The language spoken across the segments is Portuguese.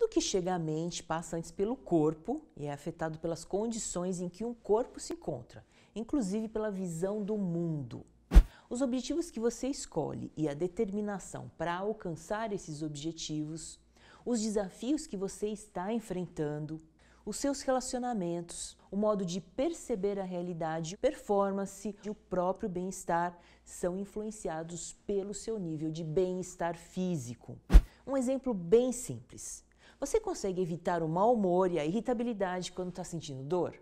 Tudo que chega à mente passa antes pelo corpo e é afetado pelas condições em que um corpo se encontra, inclusive pela visão do mundo. Os objetivos que você escolhe e a determinação para alcançar esses objetivos, os desafios que você está enfrentando, os seus relacionamentos, o modo de perceber a realidade, performance e o próprio bem-estar são influenciados pelo seu nível de bem-estar físico. Um exemplo bem simples. Você consegue evitar o mau humor e a irritabilidade quando está sentindo dor?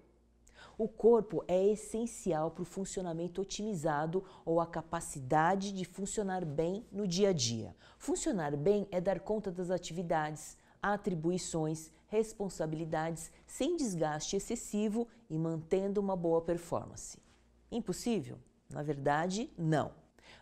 O corpo é essencial para o funcionamento otimizado ou a capacidade de funcionar bem no dia a dia. Funcionar bem é dar conta das atividades, atribuições, responsabilidades sem desgaste excessivo e mantendo uma boa performance. Impossível? Na verdade, não.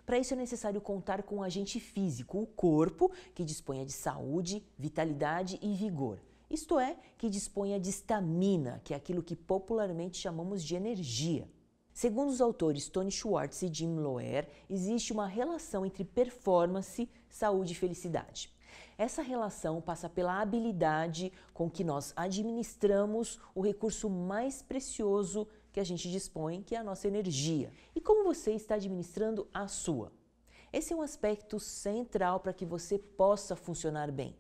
Para isso é necessário contar com um agente físico, o corpo, que disponha de saúde, vitalidade e vigor. Isto é, que disponha de estamina, que é aquilo que popularmente chamamos de energia. Segundo os autores Tony Schwartz e Jim Loer, existe uma relação entre performance, saúde e felicidade. Essa relação passa pela habilidade com que nós administramos o recurso mais precioso que a gente dispõe, que é a nossa energia. E como você está administrando a sua? Esse é um aspecto central para que você possa funcionar bem.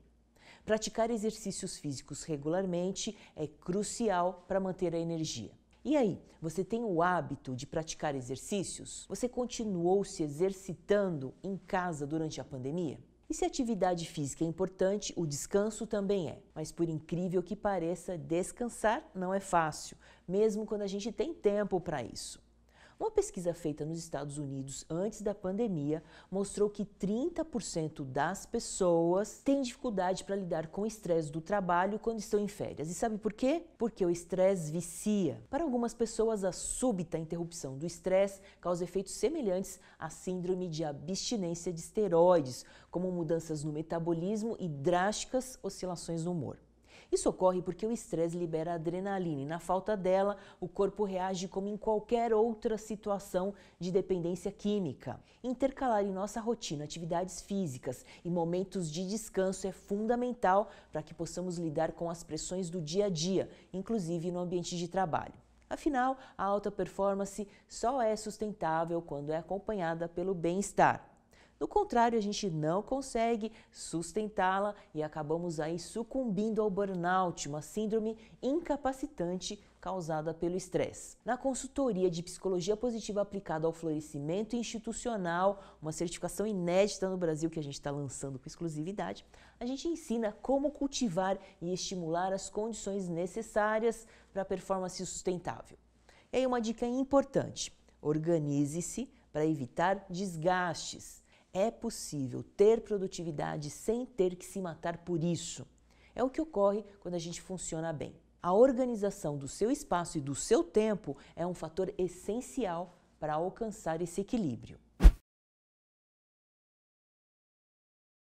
Praticar exercícios físicos regularmente é crucial para manter a energia. E aí, você tem o hábito de praticar exercícios? Você continuou se exercitando em casa durante a pandemia? E se a atividade física é importante, o descanso também é. Mas por incrível que pareça, descansar não é fácil, mesmo quando a gente tem tempo para isso. Uma pesquisa feita nos Estados Unidos antes da pandemia mostrou que 30% das pessoas têm dificuldade para lidar com o estresse do trabalho quando estão em férias. E sabe por quê? Porque o estresse vicia. Para algumas pessoas, a súbita interrupção do estresse causa efeitos semelhantes à síndrome de abstinência de esteroides, como mudanças no metabolismo e drásticas oscilações no humor. Isso ocorre porque o estresse libera adrenalina e, na falta dela, o corpo reage como em qualquer outra situação de dependência química. Intercalar em nossa rotina atividades físicas e momentos de descanso é fundamental para que possamos lidar com as pressões do dia a dia, inclusive no ambiente de trabalho. Afinal, a alta performance só é sustentável quando é acompanhada pelo bem-estar. Do contrário, a gente não consegue sustentá-la e acabamos aí sucumbindo ao burnout, uma síndrome incapacitante causada pelo estresse. Na consultoria de psicologia positiva aplicada ao florescimento institucional, uma certificação inédita no Brasil que a gente está lançando com exclusividade, a gente ensina como cultivar e estimular as condições necessárias para a performance sustentável. E aí uma dica importante: organize-se para evitar desgastes. É possível ter produtividade sem ter que se matar por isso. É o que ocorre quando a gente funciona bem. A organização do seu espaço e do seu tempo é um fator essencial para alcançar esse equilíbrio.